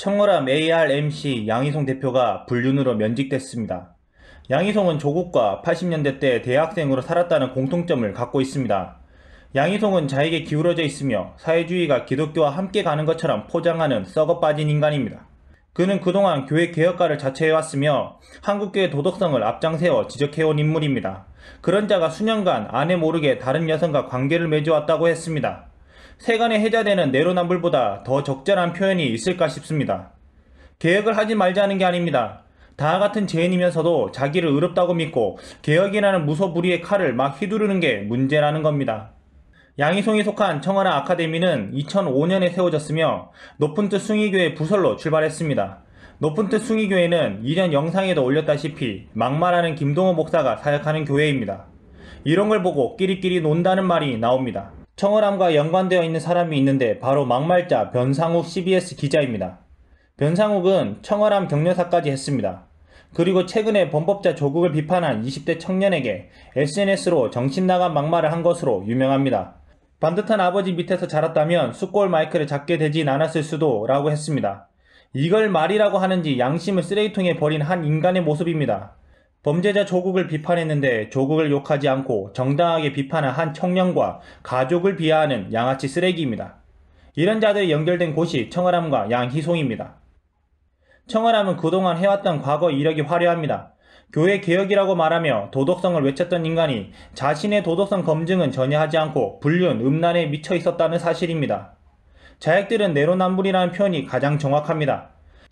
청어람 ARMC 양희송 대표가 불륜으로 면직됐습니다. 양희송은 조국과 80년대 때 대학생으로 살았다는 공통점을 갖고 있습니다. 양희송은 자에게 기울어져 있으며 사회주의가 기독교와 함께 가는 것처럼 포장하는 썩어 빠진 인간입니다. 그는 그동안 교회 개혁가를 자처해왔으며 한국교회 도덕성을 앞장세워 지적해온 인물입니다. 그런 자가 수년간 아내 모르게 다른 여성과 관계를 맺어왔다고 했습니다. 세간에 해자되는 내로남불보다 더 적절한 표현이 있을까 싶습니다. 개혁을 하지 말자는 게 아닙니다. 다 같은 죄인이면서도 자기를 의롭다고 믿고 개혁이라는 무소불위의 칼을 막 휘두르는 게 문제라는 겁니다. 양희송이 속한 청와라 아카데미는 2005년에 세워졌으며 높은 뜻숭이교의 부설로 출발했습니다. 높은 뜻 숭이교회는 이전 영상에도 올렸다시피 막말하는 김동호 목사가 사역하는 교회입니다. 이런 걸 보고 끼리끼리 논다는 말이 나옵니다. 청어람과 연관되어 있는 사람이 있는데 바로 막말자 변상욱 CBS 기자입니다. 변상욱은 청어람 격려사까지 했습니다. 그리고 최근에 범법자 조국을 비판한 20대 청년에게 SNS로 정신나간 막말을 한 것으로 유명합니다. 반듯한 아버지 밑에서 자랐다면 숯골 마이크를 잡게 되진 않았을 수도 라고 했습니다. 이걸 말이라고 하는지 양심을 쓰레기통에 버린 한 인간의 모습입니다. 범죄자 조국을 비판했는데 조국을 욕하지 않고 정당하게 비판한 한 청년과 가족을 비하하는 양아치 쓰레기입니다. 이런 자들이 연결된 곳이 청아람과 양희송입니다. 청아람은 그동안 해왔던 과거 이력이 화려합니다. 교회 개혁이라고 말하며 도덕성을 외쳤던 인간이 자신의 도덕성 검증은 전혀 하지 않고 불륜, 음란에 미쳐 있었다는 사실입니다. 자액들은 내로남불이라는 표현이 가장 정확합니다.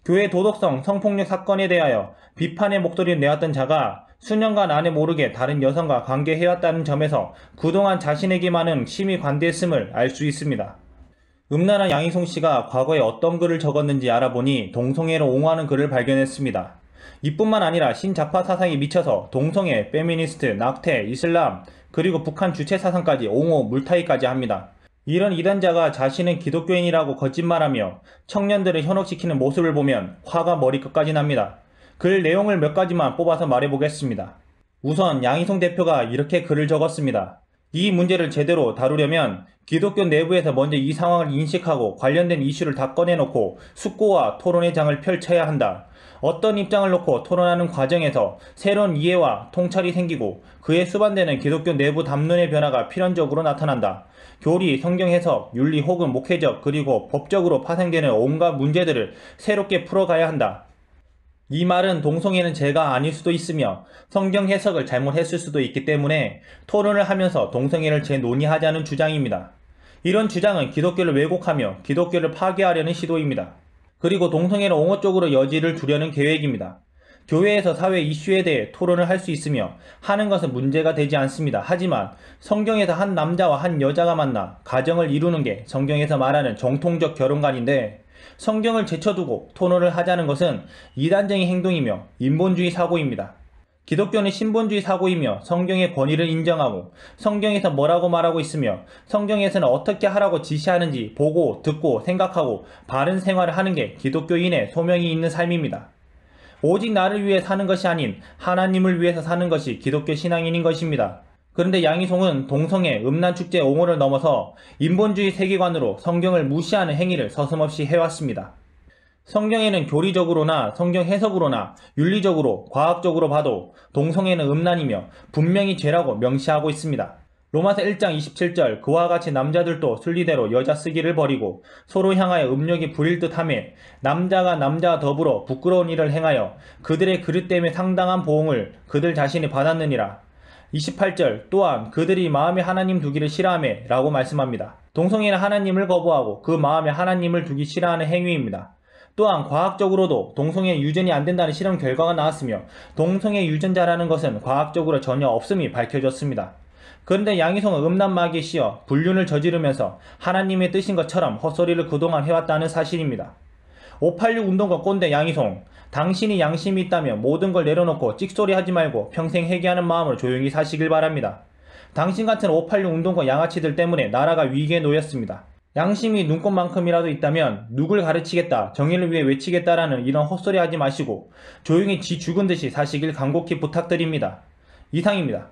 교회 도덕성, 성폭력 사건에 대하여 비판의 목소리를 내왔던 자가 수년간 안에 모르게 다른 여성과 관계해왔다는 점에서 그동안 자신에게만은 심히 관대했음을 알 수 있습니다. 음란한 양희송 씨가 과거에 어떤 글을 적었는지 알아보니 동성애로 옹호하는 글을 발견했습니다. 이뿐만 아니라 신자파 사상에 미쳐서 동성애, 페미니스트, 낙태, 이슬람, 그리고 북한 주체 사상까지 옹호, 물타기까지 합니다. 이런 이단자가 자신은 기독교인이라고 거짓말하며 청년들을 현혹시키는 모습을 보면 화가 머리끝까지 납니다. 글 내용을 몇 가지만 뽑아서 말해보겠습니다. 우선 양희성 대표가 이렇게 글을 적었습니다. 이 문제를 제대로 다루려면 기독교 내부에서 먼저 이 상황을 인식하고 관련된 이슈를 다 꺼내놓고 숙고와 토론의 장을 펼쳐야 한다. 어떤 입장을 놓고 토론하는 과정에서 새로운 이해와 통찰이 생기고 그에 수반되는 기독교 내부 담론의 변화가 필연적으로 나타난다. 교리, 성경 해석, 윤리 혹은 목회적 그리고 법적으로 파생되는 온갖 문제들을 새롭게 풀어가야 한다. 이 말은 동성애는 죄가 아닐 수도 있으며 성경 해석을 잘못했을 수도 있기 때문에 토론을 하면서 동성애를 재논의하자는 주장입니다. 이런 주장은 기독교를 왜곡하며 기독교를 파괴하려는 시도입니다. 그리고 동성애를 옹호 쪽으로 여지를 두려는 계획입니다. 교회에서 사회 이슈에 대해 토론을 할 수 있으며 하는 것은 문제가 되지 않습니다. 하지만 성경에서 한 남자와 한 여자가 만나 가정을 이루는 게 성경에서 말하는 정통적 결혼관인데 성경을 제쳐두고 토론을 하자는 것은 이단적인 행동이며 인본주의 사고입니다. 기독교는 신본주의 사고이며 성경의 권위를 인정하고 성경에서 뭐라고 말하고 있으며 성경에서는 어떻게 하라고 지시하는지 보고 듣고 생각하고 바른 생활을 하는 게 기독교인의 소명이 있는 삶입니다. 오직 나를 위해 사는 것이 아닌 하나님을 위해서 사는 것이 기독교 신앙인인 것입니다. 그런데 양희송은 동성애, 음란축제 옹호를 넘어서 인본주의 세계관으로 성경을 무시하는 행위를 서슴없이 해왔습니다. 성경에는 교리적으로나 성경 해석으로나 윤리적으로 과학적으로 봐도 동성애는 음란이며 분명히 죄라고 명시하고 있습니다. 로마서 1장 27절 그와 같이 남자들도 순리대로 여자 쓰기를 버리고 서로 향하여 음력이 부릴 듯하며 남자가 남자와 더불어 부끄러운 일을 행하여 그들의 그릇 때문에 상당한 보응을 그들 자신이 받았느니라 28절 또한 그들이 마음에 하나님 두기를 싫어하며 라고 말씀합니다. 동성애는 하나님을 거부하고 그 마음에 하나님을 두기 싫어하는 행위입니다. 또한 과학적으로도 동성애 유전이 안 된다는 실험 결과가 나왔으며 동성애 유전자라는 것은 과학적으로 전혀 없음이 밝혀졌습니다. 그런데 양희성은 음란마귀에 씌어 불륜을 저지르면서 하나님의 뜻인 것처럼 헛소리를 그동안 해왔다는 사실입니다. 586 운동권 꼰대 양희송 당신이 양심이 있다면 모든 걸 내려놓고 찍소리 하지 말고 평생 회개하는 마음으로 조용히 사시길 바랍니다. 당신 같은 586 운동권 양아치들 때문에 나라가 위기에 놓였습니다. 양심이 눈꽃만큼이라도 있다면 누굴 가르치겠다, 정의를 위해 외치겠다라는 이런 헛소리 하지 마시고 조용히 지 죽은 듯이 사시길 간곡히 부탁드립니다. 이상입니다.